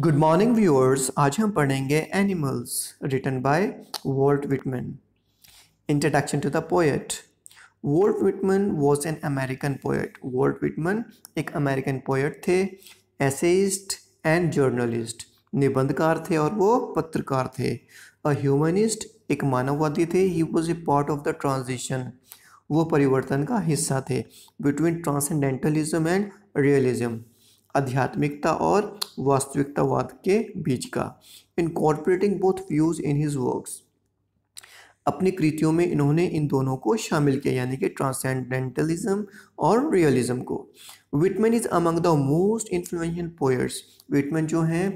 Good morning viewers आज हम पढ़ेंगे animals written by Walt Whitman introduction to the poet Walt Whitman was an American poet Walt Whitman एक American poet थे essayist and journalist निबंधकार थे और वो पत्रकार थे अ ह्यूमनिस्ट एक मानववादी थे he was a part of the transition वो परिवर्तन का हिस्सा थे बिटवीन ट्रांसेंडेंटलिज्म एंड रियलिज्म आध्यात्मिकता और वास्तविकतावाद के बीच का incorporating both views in his works अपनी कृतियों में इन्होंने इन दोनों को शामिल किया यानी कि ट्रांसेंडेंटलिज्म और रियलिज्म को Whitman is among the most influential poets Whitman जो हैं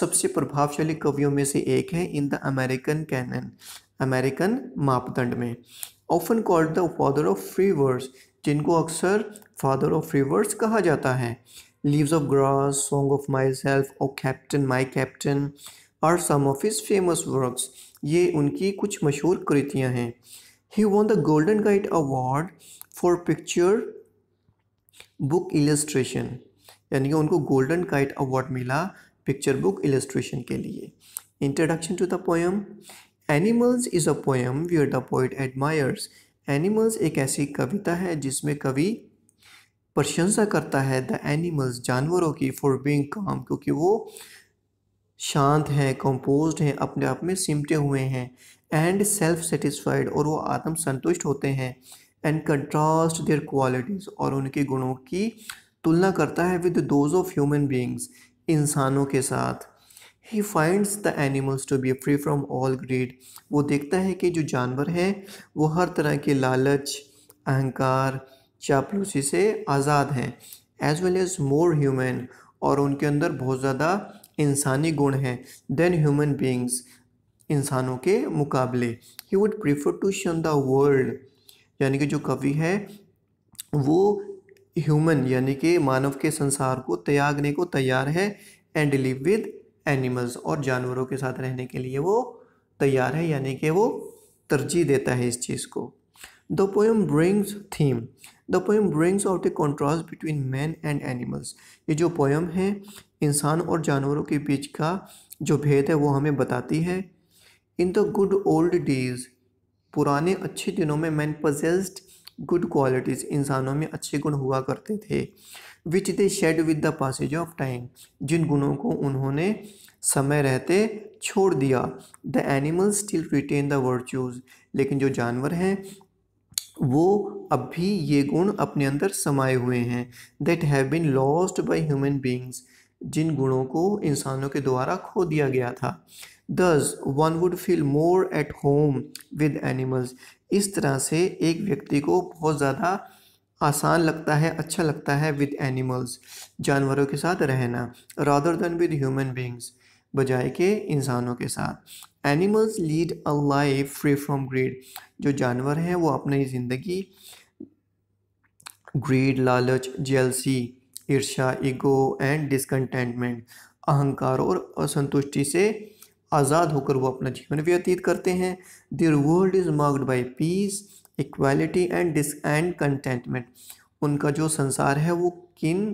सबसे प्रभावशाली कवियों में से एक है in the American canon American मापदंड में often called the father of free words जिनको अक्सर फादर ऑफ फ्री वर्ड्स कहा जाता है Leaves of Grass, Song of Myself, O Captain, My Captain are some of his famous works. ये उनकी कुछ मशहूर कृतियाँ हैं He won the Golden Guide Award for Picture Book Illustration. यानी कि उनको गोल्डन काइट अवार्ड मिला पिक्चर बुक इलस्ट्रेशन के लिए introduction to the poem animals is a poem where the poet admires animals एक ऐसी कविता है जिसमें कवि प्रशंसा करता है द एनिमल्स जानवरों की फॉर बींग काम क्योंकि वो शांत हैं कंपोज हैं अपने आप में सिमटे हुए हैं एंड सेल्फ सेटिस्फाइड और वो आत्म संतुष्ट होते हैं एंड कंट्रास्ट देयर क्वालिटीज़ और उनके गुणों की तुलना करता है with those of human beings इंसानों के साथ he finds the animals to be free from all greed वो देखता है कि जो जानवर हैं वो हर तरह के लालच अहंकार चापलूसी से आज़ाद हैं as well as more human और उनके अंदर बहुत ज़्यादा इंसानी गुण हैं देन ह्यूमन बींग्स इंसानों के मुकाबले he would prefer to shun the world यानी कि जो कवि है वो ह्यूमन यानी कि मानव के संसार को त्यागने को तैयार है एंड लिव विद एनिमल्स और जानवरों के साथ रहने के लिए वो तैयार है यानी कि वो तरजीह देता है इस चीज़ को The poem brings theme. The poem brings out a contrast between man and animals ये जो पोएम है इंसान और जानवरों के बीच का जो भेद है वो हमें बताती है in the good old days पुराने अच्छे दिनों में मैन पजेस्ड गुड क्वालिटीज़ इंसानों में अच्छे गुण हुआ करते थे which they shed with the passage of time जिन गुणों को उन्होंने समय रहते छोड़ दिया the animals still retain the virtues लेकिन जो जानवर हैं वो अब भी ये गुण अपने अंदर समाये हुए हैं that have been lost by human beings जिन गुणों को इंसानों के द्वारा खो दिया गया था thus one would feel more at home with animals इस तरह से एक व्यक्ति को बहुत ज़्यादा आसान लगता है अच्छा लगता है विद एनिमल्स जानवरों के साथ रहना rather than with human beings बजाय के इंसानों के साथ animals lead a life free from greed जो जानवर हैं वो अपनी ज़िंदगी ग्रीड लालच जेलसी ईर्षा ईगो एंड डिसकंटेंटमेंट अहंकार और असंतुष्टि से आज़ाद होकर वो अपना जीवन व्यतीत करते हैं their world is marked by peace equality and this and contentment उनका जो संसार है वो किन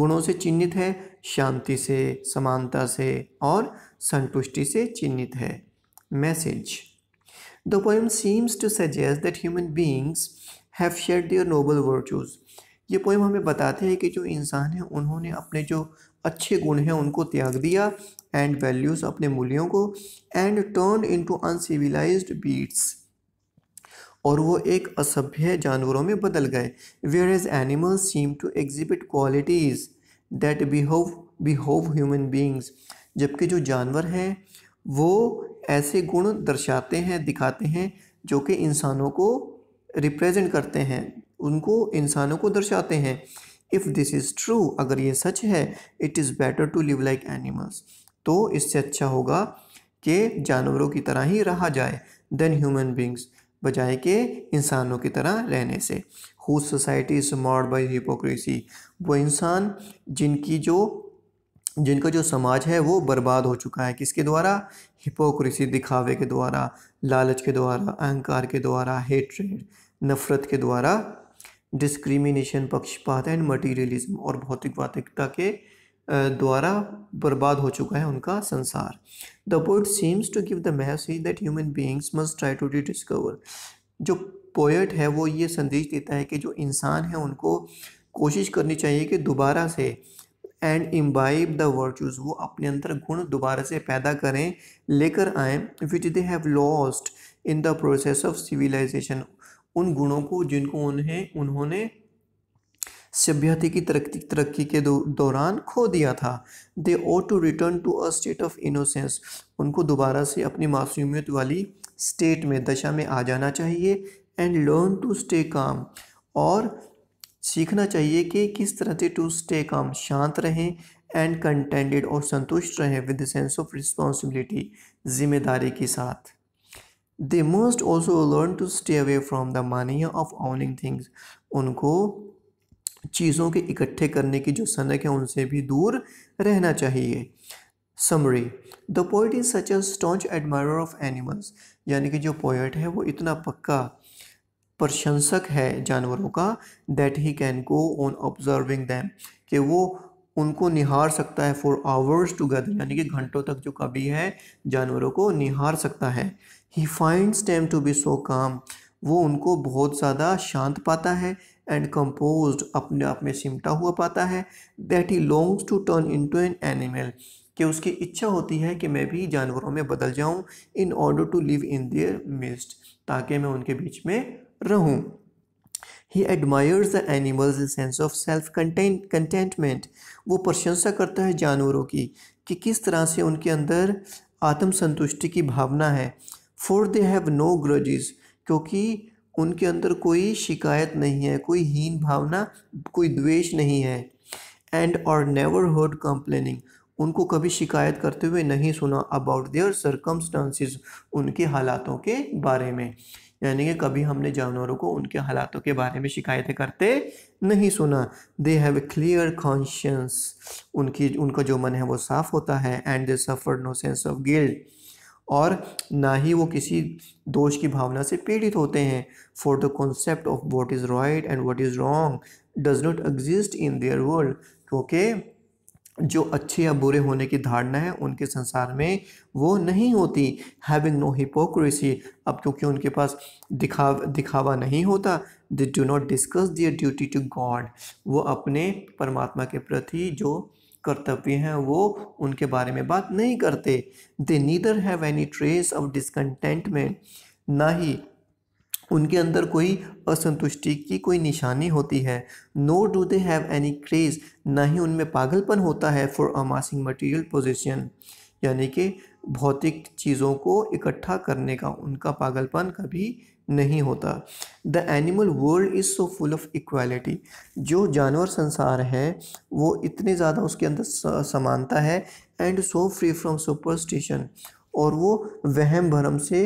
गुणों से चिन्हित है शांति से समानता से और संतुष्टि से चिन्हित है message The poem seems to suggest that human beings have shared their noble virtues. ये पोएम हमें बताते हैं कि जो इंसान हैं उन्होंने अपने जो अच्छे गुण हैं उनको त्याग दिया एंड वैल्यूज़ अपने मूल्यों को and turn into uncivilised beasts और वो एक असभ्य जानवरों में बदल गए whereas animals seem to exhibit qualities that behave behave human beings जबकि जो जानवर हैं वो ऐसे गुण दर्शाते हैं दिखाते हैं जो कि इंसानों को रिप्रेजेंट करते हैं उनको इंसानों को दर्शाते हैं इफ़ दिस इज़ ट्रू अगर ये सच है it is better to live like animals तो इससे अच्छा होगा कि जानवरों की तरह ही रहा जाए देन ह्यूमन बींग्स बजाय के इंसानों की तरह रहने से who society is marred by hypocrisy वो इंसान जिनकी जो जिनका जो समाज है वो बर्बाद हो चुका है किसके द्वारा हिपोक्रेसी दिखावे के द्वारा लालच के द्वारा अहंकार के द्वारा हेट्रेड नफ़रत के द्वारा डिस्क्रिमिनेशन पक्षपात एंड मटीरियलिज्म और भौतिकवादिकता के द्वारा बर्बाद हो चुका है उनका संसार the poet seems to give the message that human beings must try to discover जो पोइट है वो ये संदेश देता है कि जो इंसान है उनको कोशिश करनी चाहिए कि दोबारा से एंड इम्बाइब द वर्चूज़ वो अपने अंदर गुण दोबारा से पैदा करें लेकर आएँ which they have lost in the process of civilisation उन गुणों को जिनको उन्हें उन्होंने सभ्यता की तरक्की तरक्की के दौरान खो दिया था they ought to return to a state of innocence उनको दोबारा से अपनी मासूमियत वाली स्टेट में दशा में आ जाना चाहिए and learn to stay calm और सीखना चाहिए कि किस तरह से टू स्टे काम शांत रहें एंड कंटेंटेड और संतुष्ट रहें विद सेंस ऑफ रिस्पॉन्सिबिलिटी जिम्मेदारी के साथ they must also learn to stay away from the mania of owning things उनको चीज़ों के इकट्ठे करने की जो सनक है उनसे भी दूर रहना चाहिए summary the poet is such a staunch admirer of animals यानी कि जो पोइट है वो इतना पक्का प्रशंसक है जानवरों का that he can go on observing them कि वो उनको निहार सकता है फॉर आवर्स टुगेदर यानी कि घंटों तक जो कभी है जानवरों को निहार सकता है he finds them to be so calm वो उनको बहुत ज़्यादा शांत पाता है एंड कंपोज अपने आप में सिमटा हुआ पाता है that he longs to turn into an animal कि उसकी इच्छा होती है कि मैं भी जानवरों में बदल जाऊं in order to live in their midst ताकि मैं उनके बीच में रहूं he admires the animals sense of self content contentment वो प्रशंसा करता है जानवरों की कि किस तरह से उनके अंदर आत्म संतुष्टि की भावना है for they have no grudges क्योंकि उनके अंदर कोई शिकायत नहीं है कोई हीन भावना कोई द्वेष नहीं है एंड और नेवर हर्ड कंप्लेनिंग उनको कभी शिकायत करते हुए नहीं सुना अबाउट देयर सरकमस्टांसिस उनके हालातों के बारे में यानी कि कभी हमने जानवरों को उनके हालातों के बारे में शिकायतें करते नहीं सुना they have a clear conscience उनकी उनका जो मन है वो साफ़ होता है and they suffer no sense of guilt और ना ही वो किसी दोष की भावना से पीड़ित होते हैं for the concept of what is right and what is wrong does not exist in their world क्योंकि जो अच्छे या बुरे होने की धारणा है उनके संसार में वो नहीं होती हैविंग नो हिपोक्रेसी अब क्योंकि उनके पास दिखाव दिखावा नहीं होता they do not discuss their duty to God वो अपने परमात्मा के प्रति जो कर्तव्य हैं वो उनके बारे में बात नहीं करते they neither have any trace of discontentment ना ही उनके अंदर कोई असंतुष्टि की कोई निशानी होती है no do they have any craze ना ही उनमें पागलपन होता है फॉर अमासिंग मटेरियल पोजिशन यानी कि भौतिक चीज़ों को इकट्ठा करने का उनका पागलपन कभी नहीं होता the animal world is so full of equality जो जानवर संसार है वो इतने ज़्यादा उसके अंदर समानता है and so free from superstition और वो वहम भरम से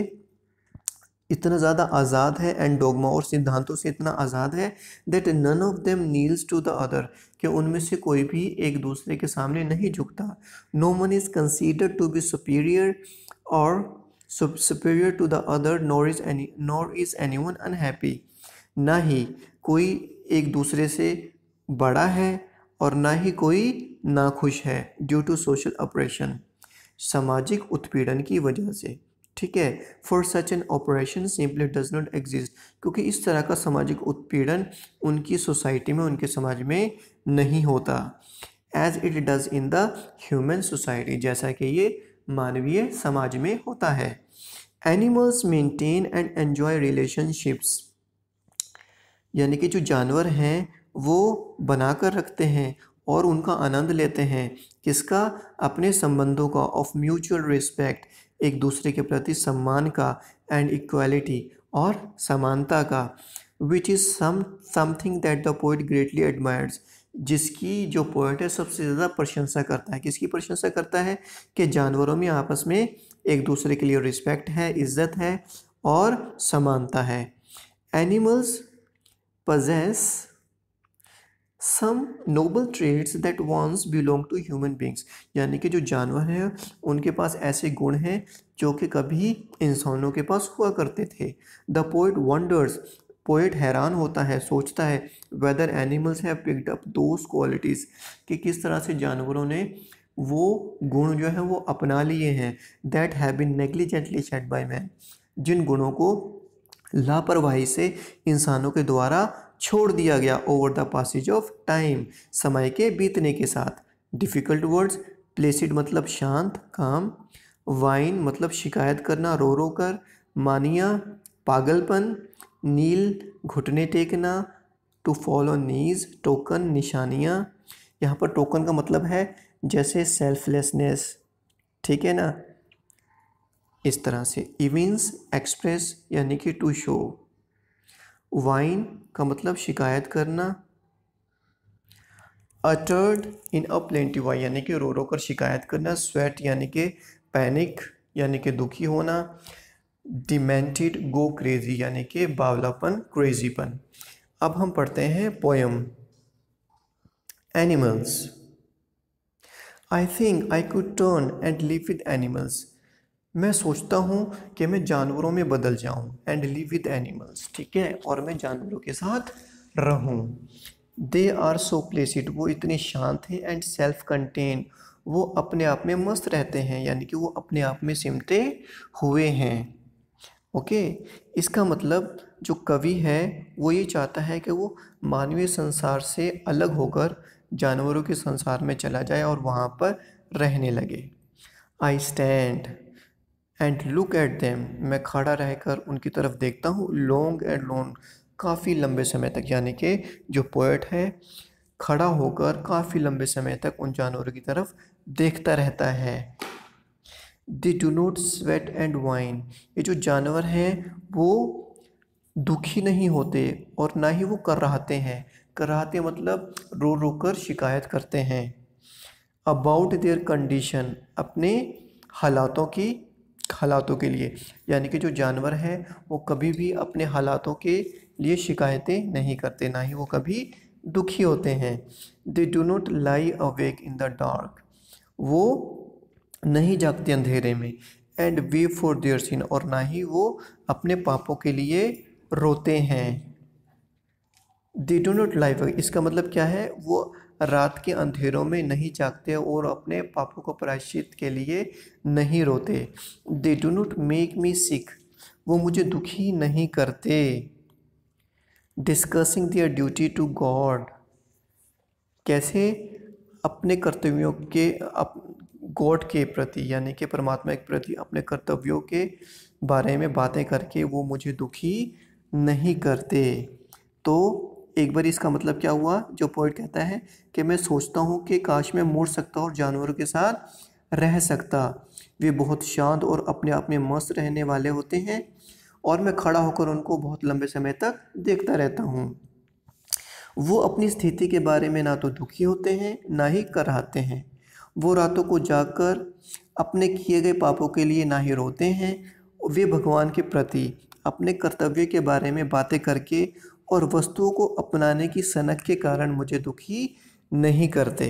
इतना ज़्यादा आज़ाद है एंड डोगमा और सिद्धांतों से इतना आज़ाद है that none of them kneels to the other कि उनमें से कोई भी एक दूसरे के सामने नहीं झुकता no man is consider to be superior or superior to the other nor is any nor is any one unhappy ना ही कोई एक दूसरे से बड़ा है और ना ही कोई नाखुश है ड्यू टू सोशल ऑपरेशन सामाजिक उत्पीड़न की वजह से ठीक है for such an operation simply does not exist क्योंकि इस तरह का सामाजिक उत्पीड़न उनकी सोसाइटी में उनके समाज में नहीं होता as it does in the human society जैसा कि ये मानवीय समाज में होता है animals maintain and enjoy relationships यानी कि जो जानवर हैं वो बना कर रखते हैं और उनका आनंद लेते हैं किसका अपने संबंधों का ऑफ म्यूचुअल रिस्पेक्ट एक दूसरे के प्रति सम्मान का एंड इक्वालिटी और समानता का which is some something that the poet greatly admires जिसकी जो पोइट है सबसे ज़्यादा प्रशंसा करता है किसकी प्रशंसा करता है कि जानवरों में आपस में एक दूसरे के लिए रिस्पेक्ट है इज़्ज़त है और समानता है animals possess some noble traits that once belong to human beings यानी कि जो जानवर हैं उनके पास ऐसे गुण हैं जो कि कभी इंसानों के पास हुआ करते थे द पोइट वंडर्स पोइट हैरान होता है सोचता है whether animals have picked up those qualities कि किस तरह से जानवरों ने वो गुण जो है वो अपना लिए हैं that have been negligently shed by man जिन गुणों को लापरवाही से इंसानों के द्वारा छोड़ दिया गया over the passage of time समय के बीतने के साथ डिफ़िकल्ट वर्ड्स प्लेसिड मतलब शांत काम वाइन मतलब शिकायत करना रो रो कर मानिया पागलपन नील घुटने टेकना टू फॉलो नीज टोकन निशानियाँ यहाँ पर टोकन का मतलब है जैसे सेल्फलेसनेस ठीक है ना इस तरह से इवेंट्स एक्सप्रेस यानी कि टू शो वाइन का मतलब शिकायत करना अटर्ड इन अ वाई यानी कि रो रो कर शिकायत करना स्वेट यानी कि पैनिक यानी कि दुखी होना डिमेंटेड गो क्रेजी यानी कि बावलापन क्रेजीपन अब हम पढ़ते हैं poem animals I think I could turn and live with animals मैं सोचता हूँ कि मैं जानवरों में बदल जाऊँ एंड लिव विद एनिमल्स ठीक है और मैं जानवरों के साथ रहूँ दे आर सो प्लेसिड वो इतने शांत हैं एंड सेल्फ कंटेन वो अपने आप में मस्त रहते हैं यानी कि वो अपने आप में सिमटे हुए हैं ओके इसका मतलब जो कवि है वो ये चाहता है कि वो मानवीय संसार से अलग होकर जानवरों के संसार में चला जाए और वहाँ पर रहने लगे I stand and look at them मैं खड़ा रहकर उनकी तरफ देखता हूँ लॉन्ग एंड लॉन्ग काफ़ी लंबे समय तक यानी कि जो पोइट है खड़ा होकर काफ़ी लंबे समय तक उन जानवरों की तरफ देखता रहता है they do not sweat and whine ये जो जानवर हैं वो दुखी नहीं होते और ना ही वो कराहते हैं कराहते मतलब रो रो कर शिकायत करते हैं अबाउट देयर कंडीशन अपने हालातों की हालातों के लिए यानी कि जो जानवर हैं वो कभी भी अपने हालातों के लिए शिकायतें नहीं करते ना ही वो कभी दुखी होते हैं they do not lie awake in the dark वो नहीं जागते अंधेरे में and weep for their sins और ना ही वो अपने पापों के लिए रोते हैं दे डू नॉट लाई इसका मतलब क्या है वो रात के अंधेरों में नहीं जागते और अपने पापों को प्रायश्चित के लिए नहीं रोते they do not make me sick वो मुझे दुखी नहीं करते discussing their duty to God कैसे अपने कर्तव्यों के अप गॉड के प्रति यानी कि परमात्मा के प्रति अपने कर्तव्यों के बारे में बातें करके वो मुझे दुखी नहीं करते तो एक बार इसका मतलब क्या हुआ जो पोइट कहता है कि मैं सोचता हूँ कि काश मैं मुड़ सकता और जानवरों के साथ रह सकता वे बहुत शांत और अपने आप में मस्त रहने वाले होते हैं और मैं खड़ा होकर उनको बहुत लंबे समय तक देखता रहता हूँ वो अपनी स्थिति के बारे में ना तो दुखी होते हैं ना ही कराहते हैं वो रातों को जाकर अपने किए गए पापों के लिए ना ही रोते हैं वे भगवान के प्रति अपने कर्तव्य के बारे में बातें करके और वस्तुओं को अपनाने की सनक के कारण मुझे दुखी नहीं करते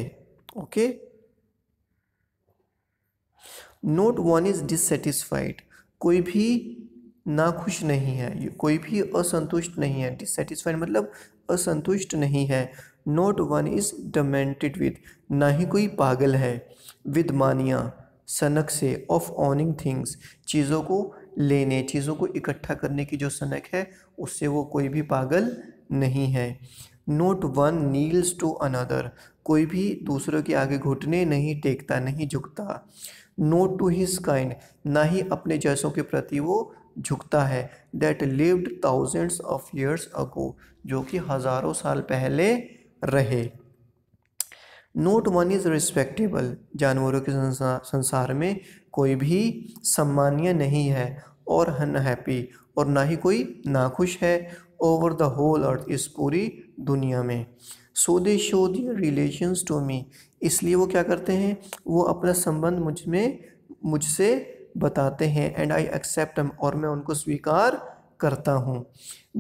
okay not one is dissatisfied कोई भी नाखुश नहीं है कोई भी असंतुष्ट नहीं है डिससेटिस्फाइड मतलब असंतुष्ट नहीं है not one is demented with ना ही कोई पागल है विद मानिया सनक से ऑफ ऑनिंग थिंग्स चीज़ों को लेने चीज़ों को इकट्ठा करने की जो सनक है उससे वो कोई भी पागल नहीं है not one kneels to another कोई भी दूसरों के आगे घुटने नहीं टेकता नहीं झुकता नोट टू हिज काइंड ना ही अपने जैसों के प्रति वो झुकता है that lived thousands of years ago जो कि हज़ारों साल पहले रहे नोट वन इज़ रिस्पेक्टेबल जानवरों के संसार में कोई भी सम्मान्य नहीं है और अनहैप्पी और ना ही कोई नाखुश है ओवर द होल अर्थ इस पूरी दुनिया में so they show their relations to me इसलिए वो क्या करते हैं वो अपना संबंध मुझ में मुझसे बताते हैं एंड आई एक्सेप्ट और मैं उनको स्वीकार करता हूँ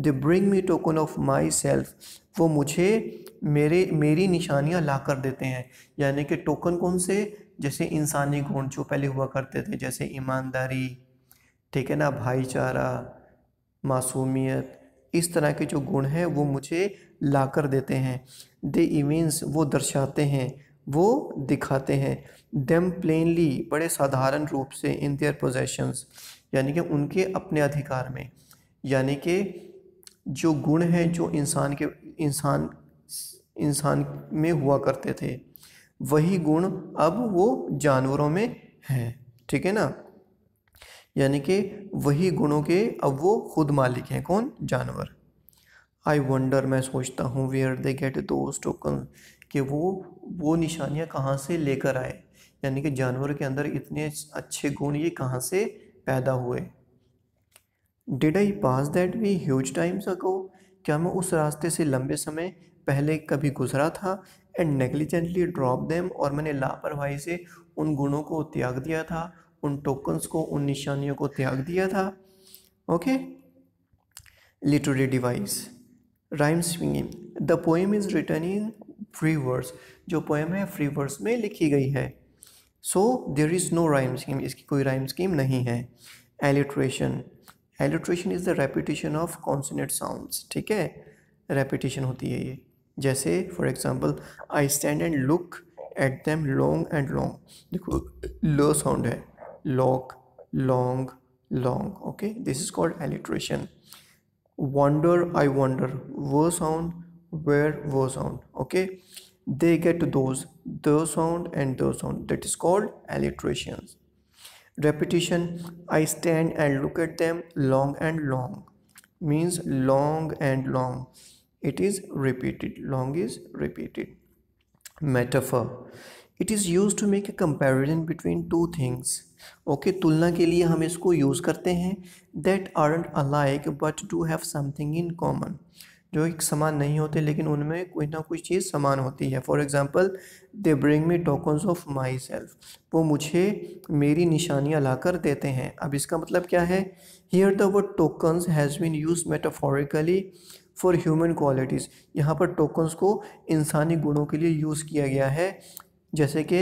the bring me token of myself वो मुझे मेरे मेरी निशानियाँ ला कर देते हैं यानी कि टोकन कौन से जैसे इंसानी गुण जो पहले हुआ करते थे जैसे ईमानदारी ठीक है ना भाईचारा मासूमियत इस तरह के जो गुण हैं वो मुझे ला कर देते हैं दे इवेंस वो दर्शाते हैं वो दिखाते हैं देम प्लेनली बड़े साधारण रूप से इन देयर पोजेशंस यानी कि उनके अपने अधिकार में यानी कि जो गुण हैं जो इंसान के इंसान इंसान में हुआ करते थे वही गुण अब वो जानवरों में हैं ठीक है ना यानी कि वही गुणों के अब वो खुद मालिक हैं कौन जानवर आई वंडर मैं सोचता हूँ where they get those token कि वो वो निशानियाँ कहाँ से लेकर आए यानी कि जानवर के अंदर इतने अच्छे गुण ये कहाँ से पैदा हुए did I pass that way huge times ago क्या मैं उस रास्ते से लंबे समय पहले कभी गुजरा था एंड नेग्लिजेंटली ड्रॉप देम और मैंने लापरवाही से उन गुणों को त्याग दिया था उन टोकन्स को उन निशानियों को त्याग दिया था okay literary device rhyme swinging the poem is return in free verse जो पोएम है फ्री वर्स में लिखी गई है so there is no rhyme scheme इसकी कोई राइम स्कीम नहीं है alliteration alliteration is the repetition of consonant sound ठीक है रेपिटेशन होती है ये जैसे for example I stand and look at them long and long देखो लो साउंड है log long long okay this is called alliteration wonder i wonder wo sound where wo sound okay they get those the sound and the sound that is called alliterations repetition i stand and look at them long and long means long and long it is repeated long is repeated metaphor it is use to make a comparison between two things okay तुलना के लिए हम इसको use करते हैं that are alike but do have something in common जो एक समान नहीं होते लेकिन उनमें कोई ना कोई चीज़ समान होती है for example they bring me tokens of myself वो मुझे मेरी निशानियाँ ला कर देते हैं अब इसका मतलब क्या है here the word tokens has been use metaphorically for human qualities यहाँ पर टोकन्स को इंसानी गुणों के लिए यूज़ किया गया है जैसे कि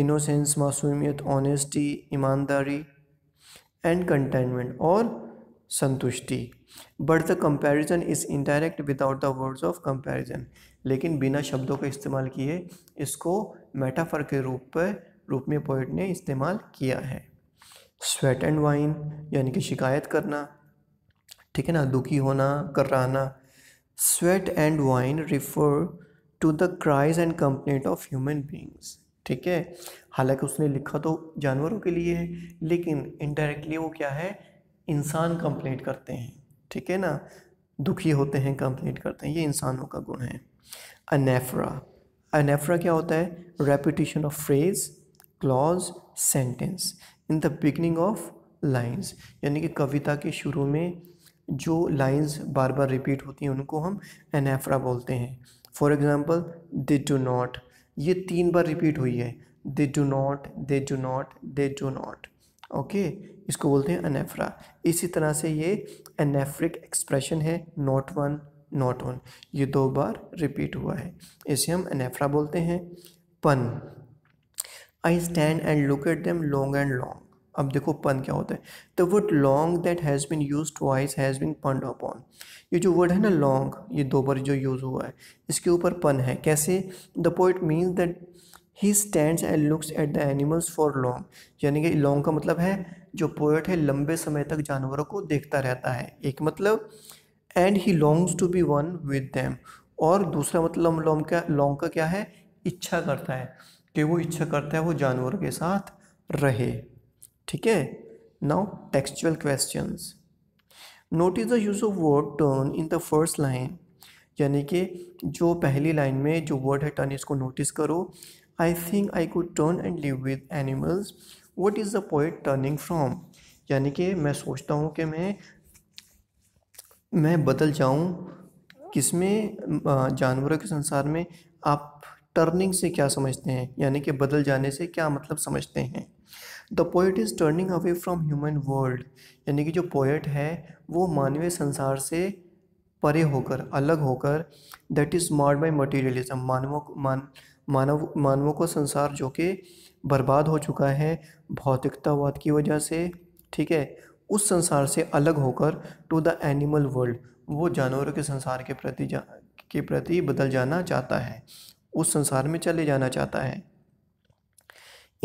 इनोसेंस मासूमियत ऑनेस्टी ईमानदारी एंड कंटेनमेंट और संतुष्टि but the comparison is indirect without the words of comparison लेकिन बिना शब्दों का इस्तेमाल किए इसको मेटाफर के रूप पर रूप में पोइट ने इस्तेमाल किया है स्वेट एंड वाइन यानी कि शिकायत करना ठीक है ना दुखी होना कराना sweat and whine refer to the cries and complaint of human beings ठीक है हालांकि उसने लिखा तो जानवरों के लिए है लेकिन इनडायरेक्टली वो क्या है इंसान कंप्लेंट करते हैं ठीक है ना दुखी होते हैं कंप्लेंट करते हैं ये इंसानों का गुण है अनेफ्रा अनेफ्रा क्या होता है repetition of phrase clause sentence in the beginning of lines यानी कि कविता के शुरू में जो लाइन्स बार बार रिपीट होती हैं उनको हम अनेफ्रा बोलते हैं for example they do not ये तीन बार रिपीट हुई है they do not they do not they do not okay इसको बोलते हैं अनेफ्रा इसी तरह से ये अनेफ्रिक एक्सप्रेशन है नॉट वन नॉट वन ये दो बार रिपीट हुआ है इसे हम अनेफ्रा बोलते हैं pun I stand and look at them long and long अब देखो पन क्या होता है the word long that has been use twice has been pun upon ये जो वर्ड है ना लॉन्ग ये दो बार जो यूज़ हुआ है इसके ऊपर पन है कैसे the poet means that he stand and looks at the animals for long यानी कि लॉन्ग का मतलब है जो पोइट है लंबे समय तक जानवरों को देखता रहता है एक मतलब and he longs to be one with them और दूसरा मतलब लॉन्ग का लॉन्ग का क्या है इच्छा करता है कि वो इच्छा करता है वो जानवर के साथ रहे ठीक है now textual questions notice the use of word turn in the first line यानी कि जो पहली लाइन में जो वर्ड है टर्न इसको नोटिस करो I think I could turn and live with animals what is the point turning from यानी कि मैं सोचता हूँ कि मैं मैं बदल जाऊँ किस में जानवरों के संसार में आप टर्निंग से क्या समझते हैं यानी कि बदल जाने से क्या मतलब समझते हैं the poet is turning away from human world यानी कि जो पोइट है वो मानवीय संसार से परे होकर अलग होकर that is marred by materialism मानवों मान मानव मानवों को संसार जो कि बर्बाद हो चुका है भौतिकतावाद की वजह से ठीक है उस संसार से अलग होकर टू द एनिमल वर्ल्ड वो जानवरों के संसार के प्रति जा के प्रति बदल जाना चाहता है उस संसार में चले जाना चाहता है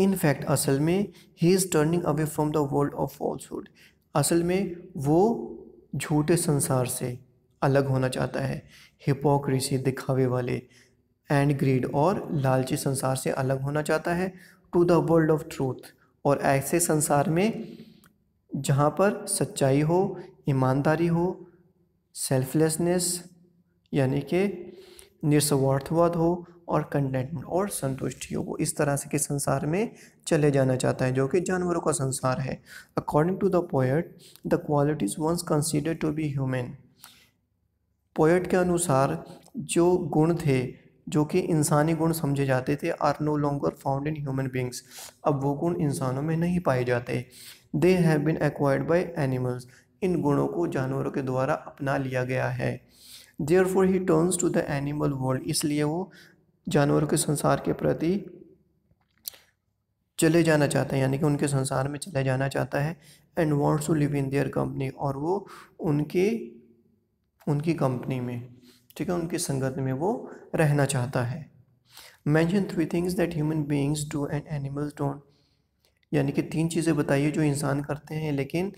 इनफैक्ट असल में he is turning away from the world of falsehood असल में वो झूठे संसार से अलग होना चाहता है हिपोक्रेसी दिखावे वाले एंड ग्रीड और लालची संसार से अलग होना चाहता है to the world of truth और ऐसे संसार में जहाँ पर सच्चाई हो ईमानदारी हो सेल्फलेसनेस यानी कि निस्वार्थवाद हो और कंटेंटमेंट और संतुष्टियों को इस तरह से के संसार में चले जाना चाहता है जो कि जानवरों का संसार है according to the poet the qualities once consider to be human poet के अनुसार जो गुण थे जो कि इंसानी गुण समझे जाते थे are no longer found in human beings अब वो गुण इंसानों में नहीं पाए जाते they have been acquired by animals इन गुणों को जानवरों के द्वारा अपना लिया गया है therefore he turns to the animal world इसलिए वो जानवरों के संसार के प्रति चले जाना चाहता है यानी कि उनके संसार में चले जाना चाहता है and wants to live in their company और वो उनके उनकी कंपनी में ठीक है उनकी संगत में वो रहना चाहता है mention three things that human beings do and animals don't यानी कि तीन चीज़ें बताइए जो इंसान करते हैं लेकिन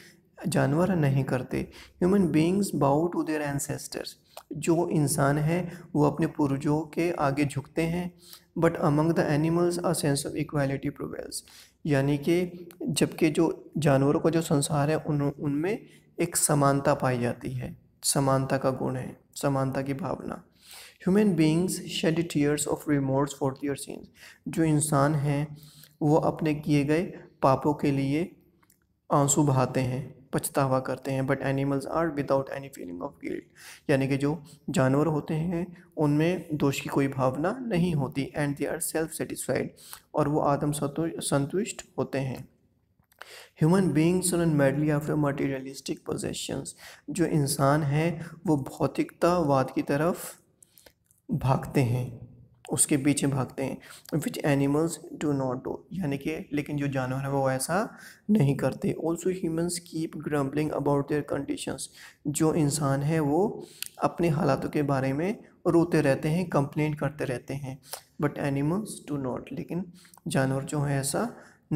जानवर नहीं करते human beings bow to their ancestors जो इंसान है वो अपने पुरजों के आगे झुकते हैं but among the animals a sense of equality prevails यानी कि जबकि जो जानवरों का जो संसार है उन उनमें एक समानता पाई जाती है समानता का गुण है समानता की भावना human beings shed tears of remorse for their sins जो इंसान हैं वो अपने किए गए पापों के लिए आंसू बहाते हैं पछतावा करते हैं but animals are without any feeling of guilt यानी कि जो जानवर होते हैं उनमें दोष की कोई भावना नहीं होती and they are self satisfied और वो आत्म संतुष्ट होते हैं human beings run madly after materialistic possessions जो इंसान हैं वो भौतिकतावाद की तरफ भागते हैं उसके पीछे भागते हैं which animals do not do यानी कि लेकिन जो जानवर हैं वो ऐसा नहीं करते also humans keep grumbling about their conditions जो इंसान है वो अपने हालातों के बारे में रोते रहते हैं कंप्लेन करते रहते हैं बट एनिमल्स डू नॉट लेकिन जानवर जो हैं ऐसा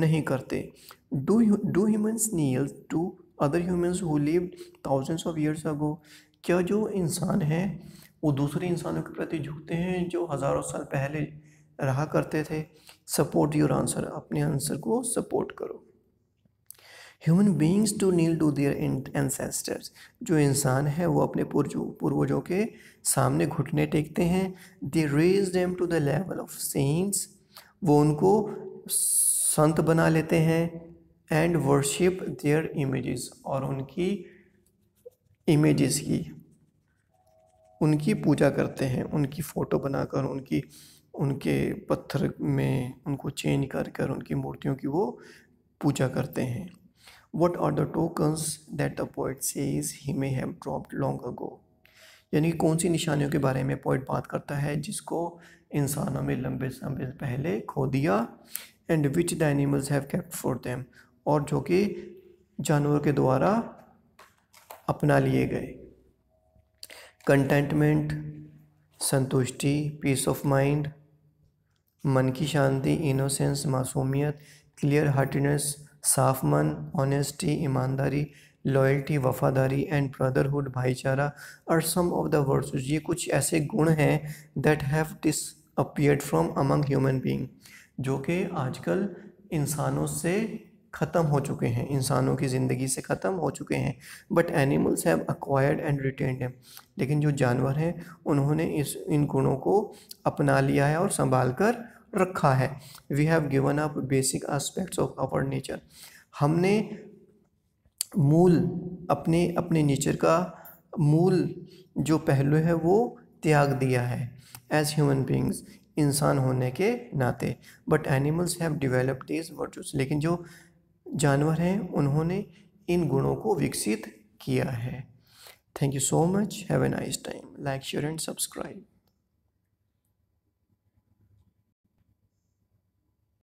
नहीं करते do do humans kneel to other humans who live thousands of years ago क्या जो इंसान है वो दूसरे इंसानों के प्रति झुकते हैं जो हज़ारों साल पहले रहा करते थे सपोर्ट योर आंसर अपने आंसर को सपोर्ट करो human beings to kneel to their ancestors जो इंसान है वो अपने पूर्वजों के सामने घुटने टेकते हैं they raise them to the level of saints वो उनको संत बना लेते हैं एंड वर्शिप देयर इमेजेस और उनकी इमेजेस की उनकी पूजा करते हैं उनकी फ़ोटो बनाकर उनकी उनके पत्थर में उनको चेंज कर कर उनकी मूर्तियों की वो पूजा करते हैं what are the tokens that a poet says he may have dropped long ago यानी कौन सी निशानियों के बारे में पोइट बात करता है जिसको इंसानों में लंबे समय पहले खो दिया and which the animals have kept for them और जो कि जानवर के द्वारा अपना लिए गए कंटेंटमेंट संतुष्टि पीस ऑफ माइंड मन की शांति इनोसेंस मासूमियत क्लियर हार्टेडनेस साफ मन ऑनेस्टी ईमानदारी लॉयल्टी वफादारी एंड ब्रदरहुड भाईचारा और सम ऑफ द वर्ड्स ये कुछ ऐसे गुण हैं that have disappeared from among human being जो कि आजकल इंसानों से ख़त्म हो चुके हैं इंसानों की ज़िंदगी से ख़त्म हो चुके हैं but animals have acquired and retained है लेकिन जो जानवर हैं उन्होंने इस इन गुणों को अपना लिया है और संभाल कर रखा है we have given up basic aspects of our nature हमने मूल अपने अपने नेचर का मूल जो पहलू है वो त्याग दिया है एज ह्यूमन बींग्स इंसान होने के नाते but animals have developed these virtues लेकिन जो जानवर हैं उन्होंने इन गुणों को विकसित किया है thank you so much have a nice time like share and subscribe